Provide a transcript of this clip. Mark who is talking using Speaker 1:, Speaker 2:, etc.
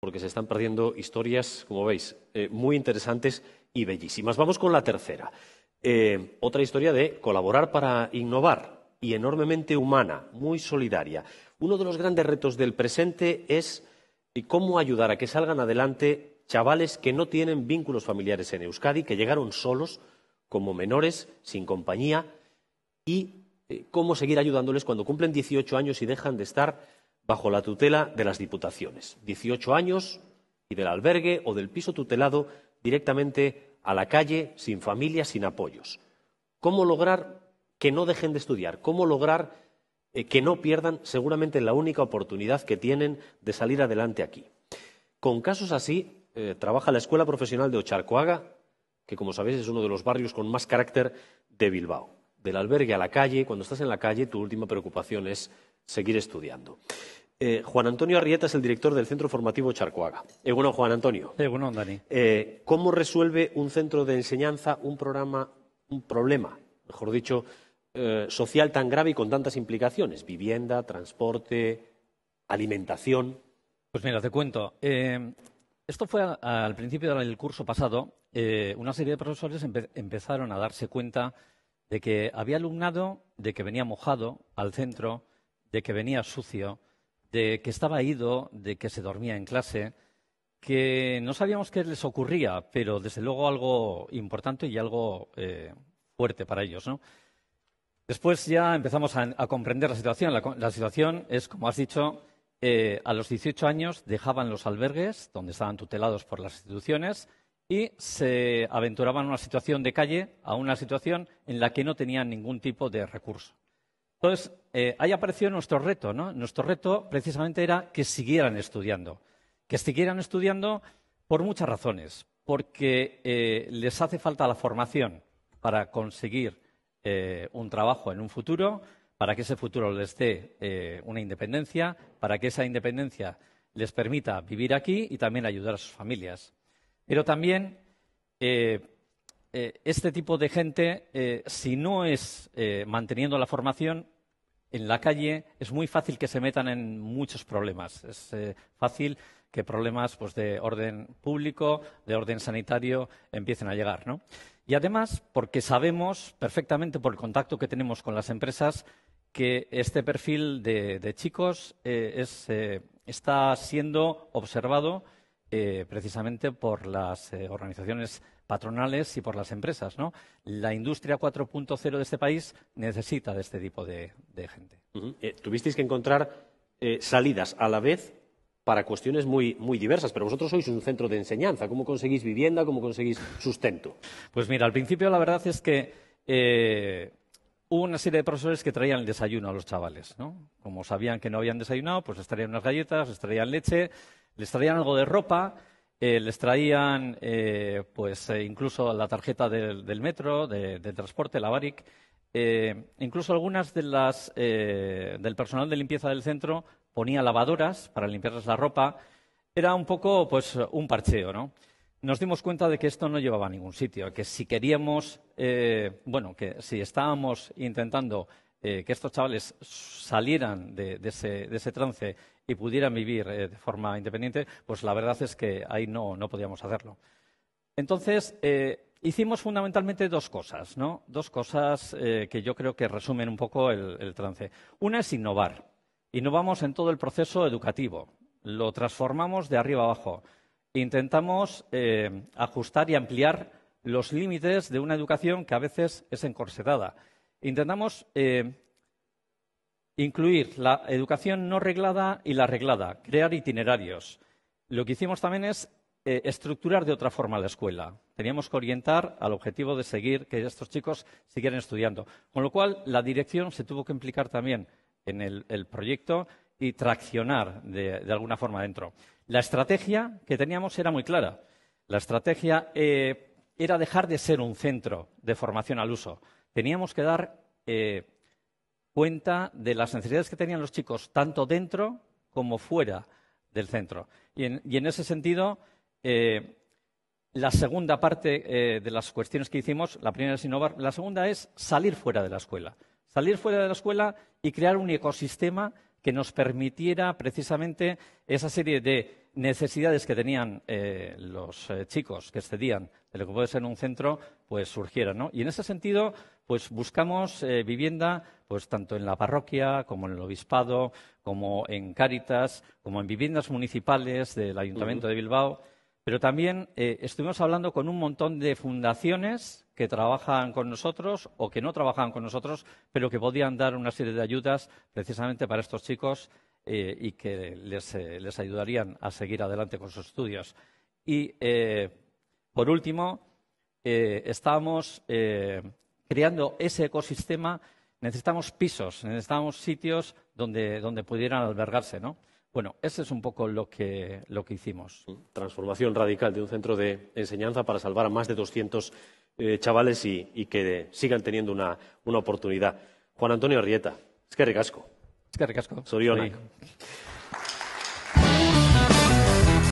Speaker 1: porque se están perdiendo historias, como veis, eh, muy interesantes y bellísimas. Vamos con la tercera. Eh, otra historia de colaborar para innovar y enormemente humana, muy solidaria. Uno de los grandes retos del presente es eh, cómo ayudar a que salgan adelante chavales que no tienen vínculos familiares en Euskadi, que llegaron solos, como menores, sin compañía, y cómo seguir ayudándoles cuando cumplen 18 años y dejan de estar bajo la tutela de las diputaciones. 18 años y del albergue o del piso tutelado directamente a la calle, sin familia, sin apoyos. ¿Cómo lograr que no dejen de estudiar? ¿Cómo lograr eh, que no pierdan seguramente la única oportunidad que tienen de salir adelante aquí? Con casos así, eh, trabaja la Escuela Profesional de Ocharcoaga, que como sabéis es uno de los barrios con más carácter de Bilbao. Del albergue a la calle, cuando estás en la calle, tu última preocupación es seguir estudiando. Eh, Juan Antonio Arrieta es el director del Centro Formativo Charcoaga. Eh, bueno, Juan Antonio. Eh, Dani. ¿Cómo resuelve un centro de enseñanza un programa, un problema, mejor dicho, social tan grave y con tantas implicaciones? Vivienda, transporte, alimentación. Pues mira, te cuento.
Speaker 2: esto fue al principio del curso pasado. una serie de profesores empezaron a darse cuenta de que había alumnado, de que venía mojado al centro, de que venía sucio de que estaba ido, de que se dormía en clase, que no sabíamos qué les ocurría, pero desde luego algo importante y algo eh, fuerte para ellos. Después ya empezamos a, comprender la situación. La, situación es, como has dicho, eh, a los 18 años dejaban los albergues, donde estaban tutelados por las instituciones, y se aventuraban a una situación de calle, a una situación en la que no tenían ningún tipo de recurso. Entonces, eh, ahí apareció nuestro reto, ¿no? Nuestro reto precisamente era que siguieran estudiando. Que siguieran estudiando por muchas razones. Porque eh, les hace falta la formación para conseguir eh, un trabajo en un futuro, para que ese futuro les dé una independencia, para que esa independencia les permita vivir aquí y también ayudar a sus familias. Pero también eh, este tipo de gente, eh, si no es eh, manteniendo la formación, en la calle es muy fácil que se metan en muchos problemas. Es fácil que problemas pues, de orden público, de orden sanitario, empiecen a llegar. ¿no? Y además, porque sabemos perfectamente por el contacto que tenemos con las empresas que este perfil de, chicos está siendo observado eh, precisamente por las eh, organizaciones patronales y por las empresas. ¿no? La industria 4.0 de este país necesita de este tipo de, gente.
Speaker 1: Eh, tuvisteis que encontrar salidas a la vez para cuestiones muy, muy diversas, pero vosotros sois un centro de enseñanza. ¿Cómo conseguís vivienda? ¿Cómo conseguís sustento? Pues mira, al principio la verdad es que hubo una serie de profesores que traían el desayuno a los
Speaker 2: chavales, Como sabían que no habían desayunado, pues traían unas galletas, les traían leche, les traían algo de ropa, eh, les traían eh, pues eh, incluso la tarjeta del, metro, de, del transporte, la BARIC. incluso algunas de las del personal de limpieza del centro ponía lavadoras para limpiarles la ropa. Era un poco pues un parcheo, ¿no? Nos dimos cuenta de que esto no llevaba a ningún sitio, que si queríamos, bueno, que si estábamos intentando que estos chavales salieran de ese trance y pudieran vivir eh, de forma independiente, pues la verdad es que ahí no, no podíamos hacerlo. Entonces, eh, hicimos fundamentalmente dos cosas, ¿no? Dos cosas eh, que yo creo que resumen un poco el, trance. Una es innovar. Innovamos en todo el proceso educativo. Lo transformamos de arriba abajo. Intentamos ajustar y ampliar los límites de una educación que a veces es encorsetada. Intentamos Incluir la educación no reglada y la reglada, crear itinerarios. Lo que hicimos también es eh, estructurar de otra forma la escuela. Teníamos que orientar al objetivo de seguir que estos chicos siguieran estudiando. Con lo cual, la dirección se tuvo que implicar también en el, proyecto y traccionar de, alguna forma dentro. La estrategia que teníamos era muy clara. La estrategia eh, era dejar de ser un centro de formación al uso. Teníamos que dar eh, cuenta de las necesidades que tenían los chicos, tanto dentro como fuera del centro. Y en, ese sentido, eh, la segunda parte eh, de las cuestiones que hicimos, la primera es innovar, la segunda es salir fuera de la escuela. Salir fuera de la escuela y crear un ecosistema que nos permitiera precisamente esa serie de necesidades que tenían eh, los eh, chicos que excedían de lo que puede ser un centro, pues surgieran. ¿no? Y en ese sentido, pues buscamos eh, vivienda pues tanto en la parroquia como en el obispado, como en Cáritas, como en viviendas municipales del Ayuntamiento de Bilbao pero también eh, estuvimos hablando con un montón de fundaciones que trabajan con nosotros o que no trabajan con nosotros, pero que podían dar una serie de ayudas precisamente para estos chicos eh, y que eh, les, ayudarían a seguir adelante con sus estudios. Y, por último, estamos creando ese ecosistema. Necesitamos pisos, necesitamos sitios donde, donde pudieran albergarse, ¿no? Bueno, eso es un poco lo que, lo que hicimos.
Speaker 1: Transformación radical de un centro de enseñanza para salvar a más de 200 eh, chavales y, que sigan teniendo una, oportunidad. Juan Antonio Arrieta, es que ricasco. Es que